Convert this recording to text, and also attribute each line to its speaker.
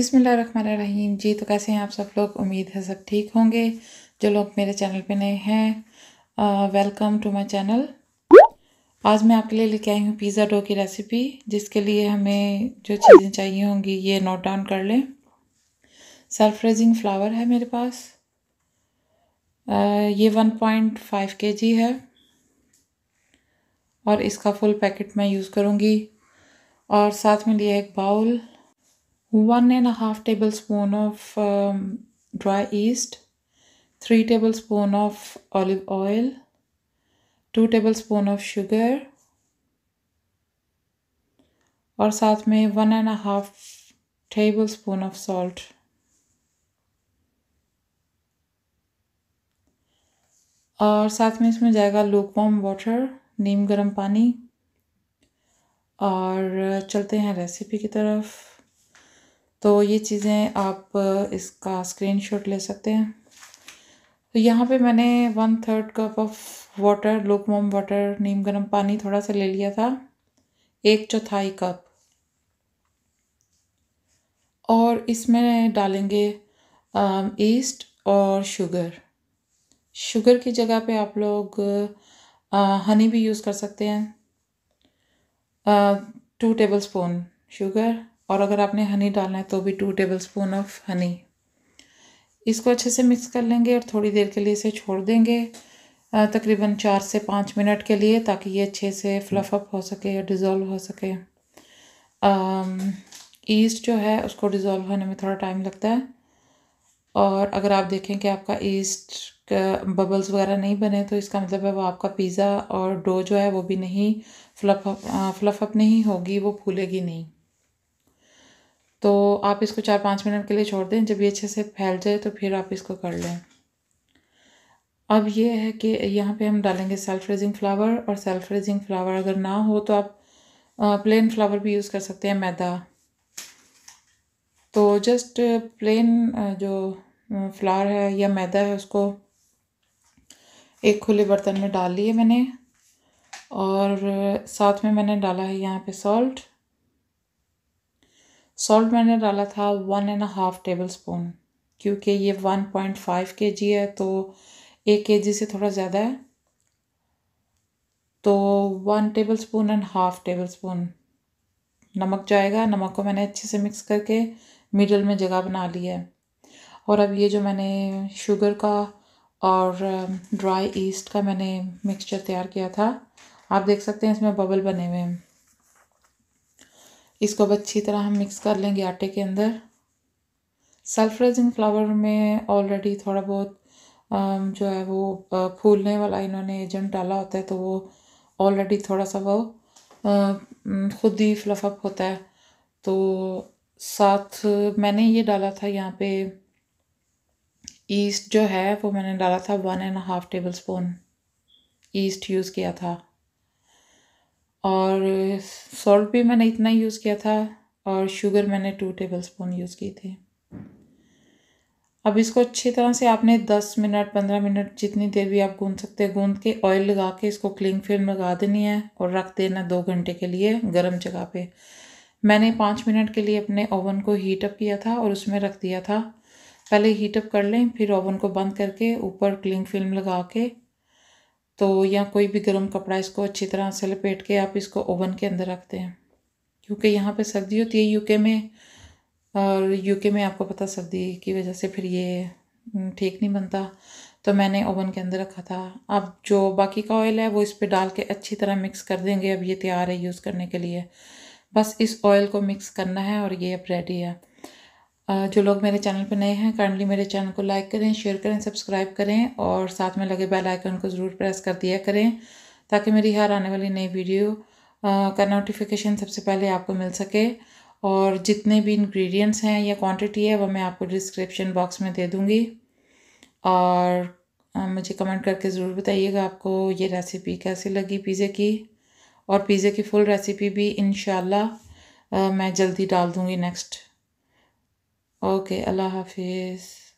Speaker 1: बिसमीम जी तो कैसे हैं आप सब लोग उम्मीद है सब ठीक होंगे जो लोग मेरे चैनल पे नए हैं वेलकम टू माय चैनल आज मैं आपके लिए लेके आई हूँ पिज़्ज़ा डो की रेसिपी जिसके लिए हमें जो चीज़ें चाहिए होंगी ये नोट डाउन कर लें सेल्फ रेजिंग फ्लावर है मेरे पास आ, ये के जी है और इसका फुल पैकेट मैं यूज़ करूँगी और साथ में लिया एक bowl one and a half tablespoon of um, dry yeast 3 tablespoon of olive oil 2 tablespoon of sugar और साथ में one and half tablespoon of salt और साथ में इसमें जाएगा लूकवॉम वाटर नीम गर्म पानी और चलते हैं रेसिपी की तरफ तो ये चीज़ें आप इसका स्क्रीनशॉट ले सकते हैं तो यहाँ पे मैंने one third cup of water lukewarm water नीम गर्म पानी थोड़ा सा ले लिया था एक चौथाई कप और इसमें डालेंगे ईस्ट और शुगर शुगर की जगह पे आप लोग हनी भी यूज़ कर सकते हैं टू टेबल स्पून शुगर और अगर आपने हनी डालना है तो भी two tablespoon of honey इसको अच्छे से मिक्स कर लेंगे और थोड़ी देर के लिए इसे छोड़ देंगे तकरीबन चार से पाँच मिनट के लिए ताकि ये अच्छे से फ्लफ अप हो सके या डिज़ोल्व हो सके ईस्ट जो है उसको डिज़ोल्व होने में थोड़ा टाइम लगता है और अगर आप देखें कि आपका ईस्ट बबल्स वगैरह नहीं बने तो इसका मतलब है वो आपका पिज़्ज़ा और डो जो है वो भी नहीं फ्लफ अप नहीं होगी वो फूलेगी नहीं तो आप इसको चार पाँच मिनट के लिए छोड़ दें जब ये अच्छे से फैल जाए तो फिर आप इसको कर लें अब ये है कि यहाँ पे हम डालेंगे सेल्फ रेजिंग फ्लावर और सेल्फ रेजिंग फ्लावर अगर ना हो तो आप प्लेन फ्लावर भी यूज़ कर सकते हैं मैदा तो जस्ट प्लेन जो फ्लावर है या मैदा है उसको एक खुले बर्तन में डाल लिए मैंने और साथ में मैंने डाला है यहाँ पे सॉल्ट सॉल्ट मैंने डाला था one and half tablespoon क्योंकि ये वन पॉइंट फाइव के जी है तो एक के जी से थोड़ा ज़्यादा है तो one tablespoon and half tablespoon नमक जाएगा नमक को मैंने अच्छे से मिक्स करके मिडल में जगह बना ली है और अब ये जो मैंने शुगर का और ड्राई um, ईस्ट का मैंने मिक्सचर तैयार किया था आप देख सकते हैं इसमें बबल बने हुए हैं इसको अब अच्छी तरह हम मिक्स कर लेंगे आटे के अंदर सेल्फ रेजिंग फ्लावर में ऑलरेडी थोड़ा बहुत जो है वो फूलने वाला इन्होंने एजेंट डाला होता है तो वो ऑलरेडी थोड़ा सा वो खुद ही फ्लफअप होता है तो साथ मैंने ये डाला था यहाँ पे ईस्ट जो है वो मैंने डाला था one and half tablespoon yeast use किया था और सॉल्ट भी मैंने इतना यूज़ किया था और शुगर मैंने टू टेबल स्पून यूज़ की थी अब इसको अच्छी तरह से आपने दस मिनट पंद्रह मिनट जितनी देर भी आप गूंद सकते हैं गूंद के ऑयल लगा के इसको क्लिंग फिल्म लगा देनी है और रख देना दो घंटे के लिए गर्म जगह पे मैंने पाँच मिनट के लिए अपने ओवन को हीटअप किया था और उसमें रख दिया था पहले हीटअप कर लें फिर ओवन को बंद करके ऊपर क्लिंग फिल्म लगा के तो या कोई भी गर्म कपड़ा इसको अच्छी तरह से लपेट के आप इसको ओवन के अंदर रखते हैं क्योंकि यहाँ पे सर्दी होती है यूके में और यूके में आपको पता सर्दी की वजह से फिर ये हम्म, ठीक नहीं बनता तो मैंने ओवन के अंदर रखा था अब जो बाकी का ऑयल है वो इस पर डाल के अच्छी तरह मिक्स कर देंगे अब ये तैयार है यूज़ करने के लिए बस इस ऑयल को मिक्स करना है और ये अब रेडी है जो लोग मेरे चैनल पर नए हैं काइंडली मेरे चैनल को लाइक करें शेयर करें सब्सक्राइब करें और साथ में लगे बेल आइकन को ज़रूर प्रेस कर दिया करें ताकि मेरी हर आने वाली नई वीडियो का नोटिफिकेशन सबसे पहले आपको मिल सके और जितने भी इंग्रेडिएंट्स हैं या क्वांटिटी है वह मैं आपको डिस्क्रिप्शन बॉक्स में दे दूँगी और मुझे कमेंट करके ज़रूर बताइएगा आपको ये रेसिपी कैसी लगी पिज़्ज़े की और पिज़्ज़े की फुल रेसिपी भी इन मैं जल्दी डाल दूँगी नेक्स्ट Okay, Allah Hafiz.